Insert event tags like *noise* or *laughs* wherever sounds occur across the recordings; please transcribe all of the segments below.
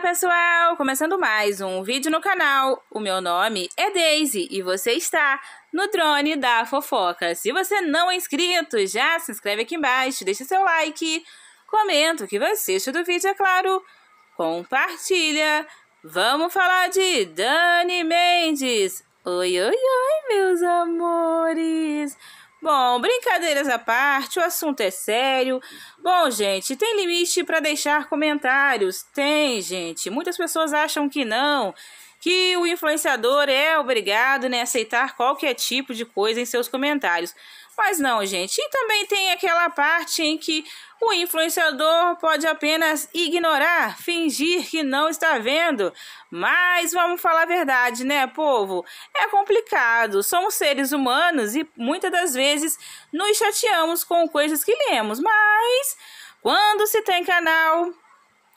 Olá pessoal, começando mais um vídeo no canal. O meu nome é Daisy e você está no Drone da Fofoca. Se você não é inscrito, já se inscreve aqui embaixo, deixa seu like, comenta o que você achou do vídeo, é claro, compartilha. Vamos falar de Dani Mendes. Oi, oi, oi, meus amores. Bom, brincadeiras à parte, o assunto é sério. Bom, gente, tem limite para deixar comentários? Tem, gente. Muitas pessoas acham que não que o influenciador é obrigado né, a aceitar qualquer tipo de coisa em seus comentários. Mas não, gente. E também tem aquela parte em que o influenciador pode apenas ignorar, fingir que não está vendo. Mas vamos falar a verdade, né, povo? É complicado. Somos seres humanos e muitas das vezes nos chateamos com coisas que lemos. Mas quando se tem canal,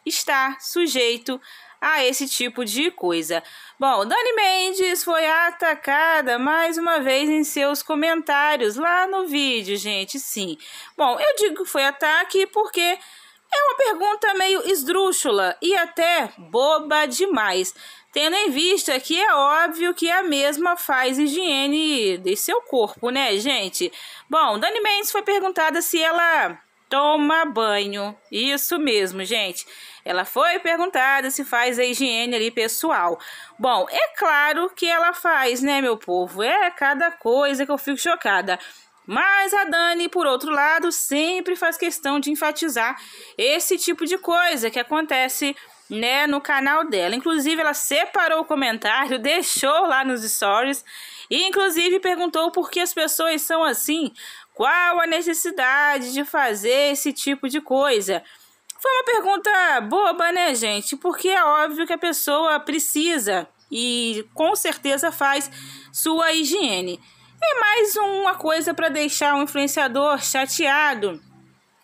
está sujeito a a esse tipo de coisa. Bom, Dani Mendes foi atacada mais uma vez em seus comentários lá no vídeo, gente, sim. Bom, eu digo que foi ataque porque é uma pergunta meio esdrúxula e até boba demais, tendo em vista que é óbvio que a mesma faz higiene de seu corpo, né, gente? Bom, Dani Mendes foi perguntada se ela toma banho. Isso mesmo, gente. Ela foi perguntada se faz a higiene ali pessoal. Bom, é claro que ela faz, né, meu povo? É cada coisa que eu fico chocada. Mas a Dani, por outro lado, sempre faz questão de enfatizar esse tipo de coisa que acontece né, no canal dela. Inclusive, ela separou o comentário, *laughs* deixou lá nos stories e inclusive perguntou por que as pessoas são assim, qual a necessidade de fazer esse tipo de coisa. Foi uma pergunta boba, né, gente? Porque é óbvio que a pessoa precisa e com certeza faz sua higiene. É mais uma coisa para deixar o um influenciador chateado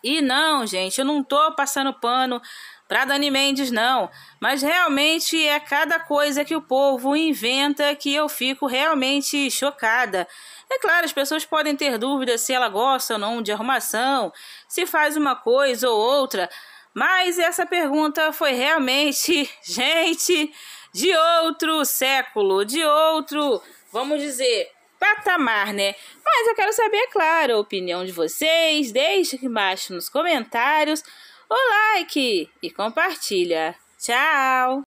e não, gente, eu não tô passando pano para Dani Mendes, não. Mas realmente é cada coisa que o povo inventa que eu fico realmente chocada. É claro, as pessoas podem ter dúvidas se ela gosta ou não de arrumação, se faz uma coisa ou outra, mas essa pergunta foi realmente, *laughs* gente, de outro século, de outro, vamos dizer, patamar, né? Mas eu quero saber, claro, a opinião de vocês. Deixe aqui embaixo nos comentários o like e compartilha. Tchau!